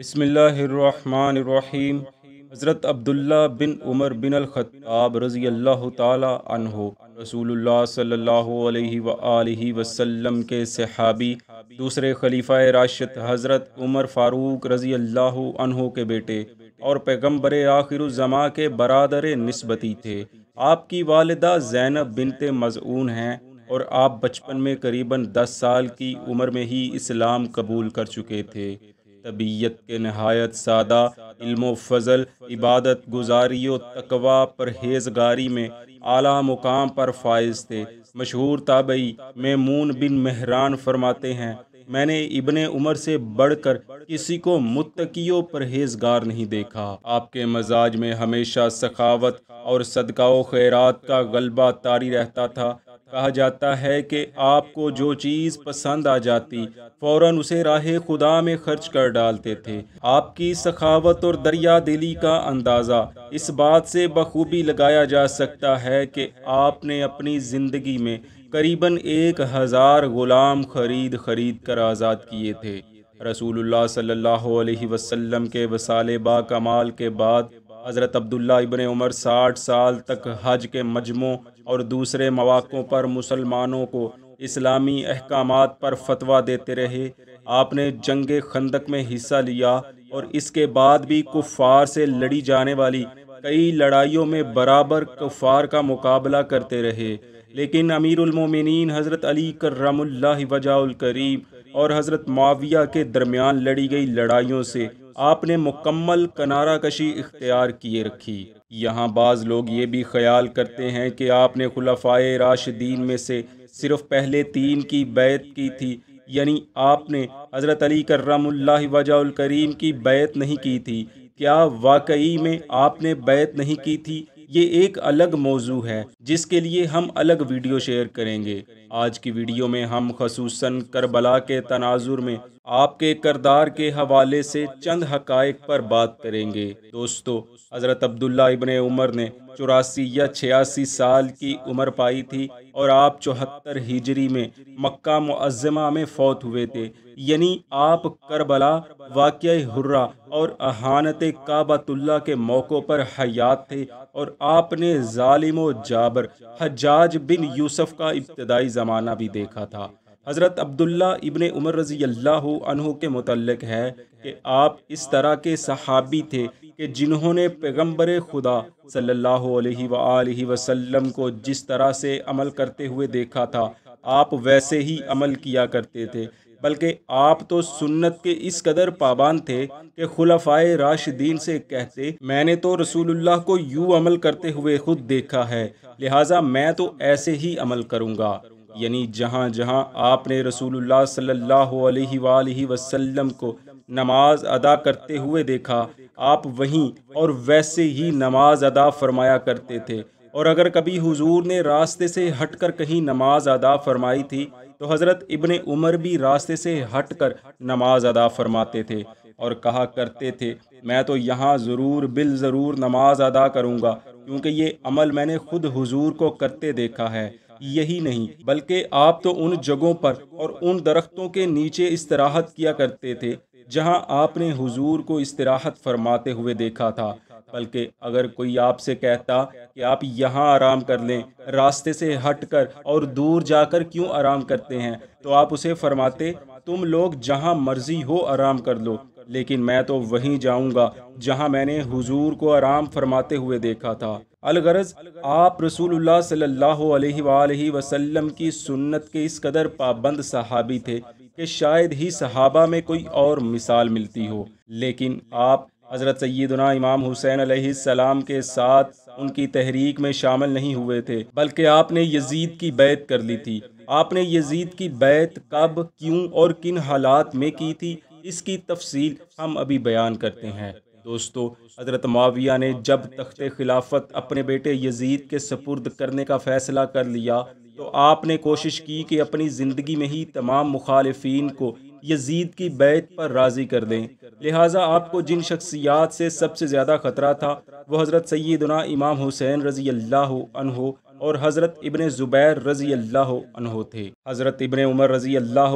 बसमीम हज़रत अब्दुल्ला बिन उमर बिन अलखताब रज़ी अल्लाह तहो रसूलुल्लाह सल्लल्लाहु अलैहि के सहाबी दूसरे खलीफा राशिद हज़रत उमर फ़ारूक रज़ी अल्लाह के बेटे और पैगम्बर जमा के बरदर नस्बती थे आपकी वालदा जैनब बिनते मज़ून हैं और आप बचपन में करीबन दस साल की उम्र में ही इस्लाम कबूल कर चुके थे तबीयत के नहायत सादा इल्मो फजल इबादत गुजारी तकवा परहेजगारी में आला मुकाम पर फायज थे मशहूर ताबई मेमून बिन मेहरान फरमाते हैं मैंने इबन उमर से बढ़कर किसी को मुतकीयो परहेजगार नहीं देखा आपके मजाज में हमेशा सखावत और सदकाओ खैरात का गलबा तारी रहता था कहा जाता है कि आपको जो चीज़ पसंद आ जाती फ़ौर उसे राह खुदा में खर्च कर डालते थे आपकी सखावत और दरिया दिली का अंदाज़ा इस बात से बखूबी लगाया जा सकता है कि आपने अपनी ज़िंदगी में करीबन एक हज़ार ग़ुलाम खरीद खरीद कर आज़ाद किए थे रसूलुल्लाह सल्लल्लाहु अलैहि वसल्लम के बा कमाल के बाद हज़रत अब्दुल्ला इबन उमर साठ साल तक हज के मजमों और दूसरे मौक़ों पर मुसलमानों को इस्लामी अहकाम पर फतवा देते रहे आपने जंग खंदक में हिस्सा लिया और इसके बाद भी कुफ़ार से लड़ी जाने वाली कई लड़ाइयों में बराबर कुफ़ार का मुकाबला करते रहे लेकिन अमीरमिन हज़रत अली करमल्ला वजाउल करीम और हज़रत माविया के दरमियान लड़ी गई लड़ाइयों से आपने मुकम्मल कनारा कशी इख्तियार किए रखी यहाँ बाज़ लोग ये भी ख्याल करते हैं कि आपने खुलफाए राशिदीन में से सिर्फ पहले तीन की बैत की थी यानी आपने हज़रत अली करमल्ला वजाउल करीम की बैत नहीं की थी क्या वाकई में आपने बैत नहीं की थी ये एक अलग मौजू है जिसके लिए हम अलग वीडियो शेयर करेंगे आज की वीडियो में हम खसूस करबला के तनाजुर में आपके करदार के हवाले से चंद हकायक पर बात करेंगे दोस्तों हज़रत अब्दुल्ला इबन उमर ने चौरासी या छियासी साल की उम्र पाई थी और आप चौहत्तर हिजरी में मक्का मुआजमा में फ़ौत हुए थे यानी आप करबला वाक़ हुर्रा और अहानत काबतुल्ला के मौक़ों पर हयात थे और आपने ालिम जाबर हजाज बिन यूसुफ़ का इब्तदाई ज़माना भी देखा था हज़रत अब्दुल्ला इबन उमर रज़ी अल्लाह अनहु के मतलब है कि आप इस तरह के सहाबी थे कि जिन्होंने पैगम्बर खुदा सल्लल्लाहु अलैहि वसल्लम को जिस तरह से अमल करते हुए देखा था आप वैसे ही अमल किया करते थे बल्कि आप तो सुन्नत के इस कदर पाबंद थे कि खुलफाए राशिदीन से कहते मैंने तो रसूलुल्लाह को यूँ अमल करते हुए खुद देखा है लिहाजा मैं तो ऐसे ही अमल करूँगा यानी जहाँ जहाँ आपने रसूलुल्लाह सल्लल्लाहु अलैहि रसूल वसल्लम को नमाज अदा करते हुए देखा आप वहीं और वैसे ही नमाज अदा फरमाया करते थे और अगर कभी हुजूर ने रास्ते से हटकर कहीं नमाज अदा फरमाई थी तो हज़रत इब्ने उमर भी रास्ते से हटकर नमाज अदा फरमाते थे और कहा करते थे मैं तो यहाँ ज़रूर बिल ज़रूर नमाज अदा करूँगा क्योंकि ये अमल मैंने खुद हुजूर को करते देखा है यही नहीं बल्कि आप तो उन जगहों पर और उन दरख्तों के नीचे इस्तराहत किया करते थे जहां आपने हुजूर को इस्तराहत फरमाते हुए देखा था बल्कि अगर कोई आपसे कहता कि आप यहाँ आराम कर लें रास्ते से हटकर और दूर जाकर क्यों आराम करते हैं तो आप उसे फरमाते तुम लोग जहाँ मर्जी हो आराम कर लो लेकिन मैं तो वहीं जाऊंगा जहां मैंने हुजूर को आराम फरमाते हुए देखा था अलगरज आप रसूलुल्लाह सल्लल्लाहु अलैहि वसल्लम की सुन्नत के इस कदर पाबंद सहाबी थे कि शायद ही सहाबा में कोई और मिसाल मिलती हो लेकिन आप हज़रत सैदना इमाम हुसैन सलाम के साथ उनकी तहरीक में शामिल नहीं हुए थे बल्कि आपने यजीद की बैत कर ली थी आपने यजीद की बैत कब क्यों और किन हालात में की थी इसकी तफसील हम अभी बयान करते हैं दोस्तों हज़रत माविया ने जब तख्त खिलाफत अपने बेटे यजीद के सपुर्द करने का फ़ैसला कर लिया तो आपने कोशिश की कि अपनी ज़िंदगी में ही तमाम मुखालफन को यजीद की बैत पर राज़ी कर दें लिहाजा आपको जिन शख्सियात से सबसे ज़्यादा ख़तरा था वह हज़रत सैदना इमाम हुसैन रज़ी अल्लाह और हज़रत इबन ज़ुबैर रज़ी अल्लाह थे हज़रत इबन उमर रज़ी अल्लाह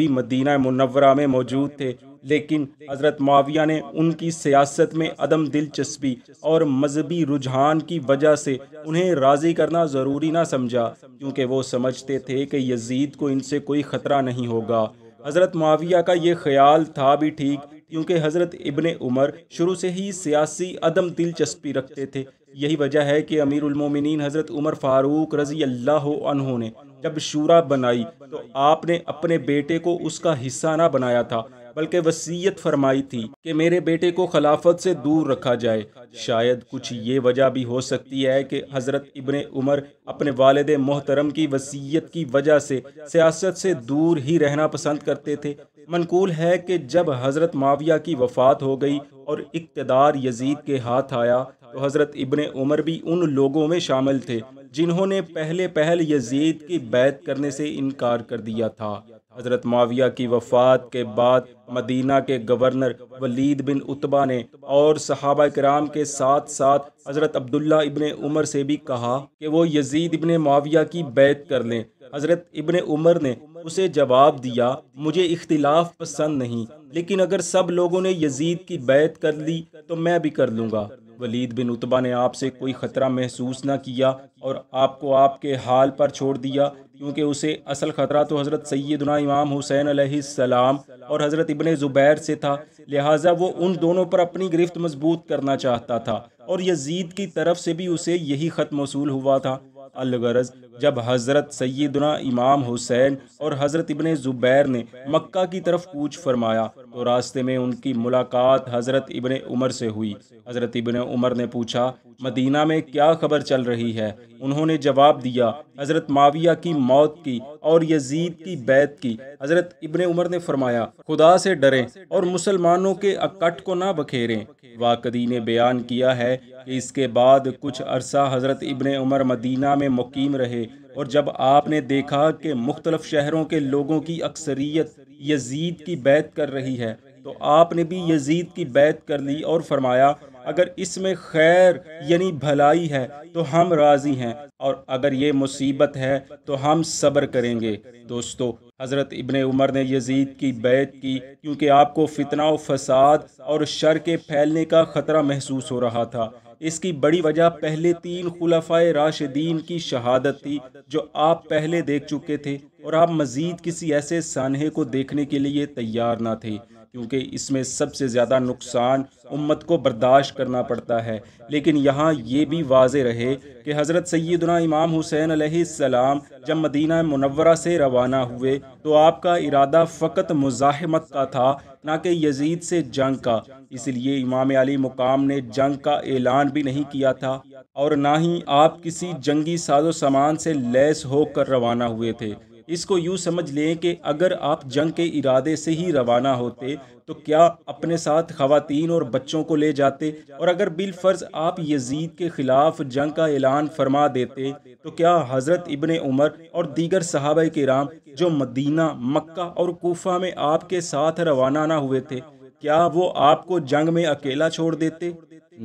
भी मदीना मुनवरा में मौजूद थे लेकिन हज़रत माविया ने उनकी सियासत में अदम दिलचस्पी और मजहबी रुझान की वजह से उन्हें राज़ी करना ज़रूरी ना समझा क्योंकि वो समझते थे कि यजीद को इनसे कोई ख़तरा नहीं होगा हज़रत माविया का ये ख्याल था भी ठीक क्योंकि हज़रत इबन उमर शुरू से ही सियासी अदम दिलचस्पी रखते थे यही वजह है कि उलमोमिन हज़रत उमर फ़ारूक रज़ी अल्लाह उन्होंने जब शूरा बनाई तो आपने अपने बेटे को उसका हिस्सा ना बनाया था बल्कि वसीयत फरमाई थी कि मेरे बेटे को खिलाफत से दूर रखा जाए शायद कुछ ये वजह भी हो सकती है कि हज़रत इबन उमर अपने वालद मोहतरम की वसीयत की वजह से सियासत से दूर ही रहना पसंद करते थे मनकूल है कि जब हज़रत माविया की वफ़ात हो गई और इकतदार यजीद के हाथ आया तो हज़रत इबन उमर भी उन लोगों में शामिल थे जिन्होंने पहले पहल यजीद की बैत करने से इनकार कर दिया था हज़रत माविया की वफ़ात के बाद मदीना के गवर्नर वलीद बिन उतबा ने और सहाबा कराम के साथ साथ हज़रत अब्दुल्ला इबन उमर से भी कहा कि वो यजीद इबन माविया की बैत कर लें हज़रत इबन उमर ने उसे जवाब दिया मुझे इख्तिलाफ पसंद नहीं लेकिन अगर सब लोगों ने यजीद की बैत कर ली तो मैं भी कर लूँगा वलीद बिन उतबा ने आपसे कोई ख़तरा महसूस न किया और आपको आपके हाल पर छोड़ दिया क्योंकि उसे असल ख़तरा तो हज़रत सैदना इमाम हुसैन सलाम और हज़रत इबन ज़ुबैर से था लिहाजा वो उन दोनों पर अपनी गिरफ्त मजबूत करना चाहता था और यजीद की तरफ से भी उसे यही ख़त मौसू हुआ था अलगरज जब हज़रत सैदना इमाम हुसैन और हज़रत इबन ज़ुबैर ने मक्का की तरफ कूच फरमाया तो रास्ते में उनकी मुलाकात हज़रत इबन उमर से हुई हज़रत इबन उमर ने पूछा मदीना में क्या खबर चल रही है उन्होंने जवाब दिया हज़रत माविया की मौत की और यजीद की बैत की हज़रत इबन उमर ने फरमाया खुदा से डरें और मुसलमानों के अकट को ना बखेरें वाकदी ने बयान किया है कि इसके बाद कुछ अरसा हज़रत इबन उमर मदीना में मुकीम रहे और जब आपने देखा कि मुख्तलफ़ शहरों के लोगों की अक्सरियत यजीद की बैत कर रही है तो आपने भी यजीद की बैत कर ली और फरमाया अगर इसमें खैर यानी भलाई है तो हम राज़ी हैं और अगर ये मुसीबत है तो हम सब्र करेंगे दोस्तों हज़रत इबन उमर ने यजीद की बैत की क्योंकि आपको फितना व फसाद और शर के फैलने का ख़तरा महसूस हो रहा था इसकी बड़ी वजह पहले तीन खुलफाए राशिदीन की शहादत थी जो आप पहले देख चुके थे और आप मजीद किसी ऐसे सानहे को देखने के लिए तैयार ना थे क्योंकि इसमें सबसे ज़्यादा नुकसान उम्मत को बर्दाश्त करना पड़ता है लेकिन यहाँ ये भी वाज रहे कि हज़रत सैदना इमाम हुसैन आसमाम जब मदीना मुनवरा से रवाना हुए तो आपका इरादा फ़कत मुजामत का था ना कि यजीद से जंग का इसलिए इमाम अली मुकाम ने जंग का ऐलान भी नहीं किया था और ना ही आप किसी जंगी साजो सामान से लैस होकर रवाना हुए थे इसको यूँ समझ लें कि अगर आप जंग के इरादे से ही रवाना होते तो क्या अपने साथ खातन और बच्चों को ले जाते और अगर बिलफर्ज आप यजीद के ख़िलाफ़ जंग का ऐलान फरमा देते तो क्या हज़रत इबन उमर और दीगर साहब राम जो मदीना मक्का और कोफा में आपके साथ रवाना ना हुए थे क्या वो आपको जंग में अकेला छोड़ देते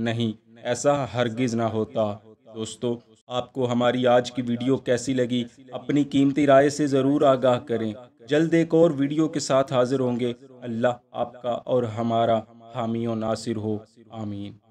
नहीं ऐसा हरगिज़ ना होता दोस्तों आपको हमारी आज की वीडियो कैसी लगी अपनी कीमती राय से ज़रूर आगाह करें जल्द एक और वीडियो के साथ हाजिर होंगे अल्लाह आपका और हमारा हामी और नासिर हो आमीन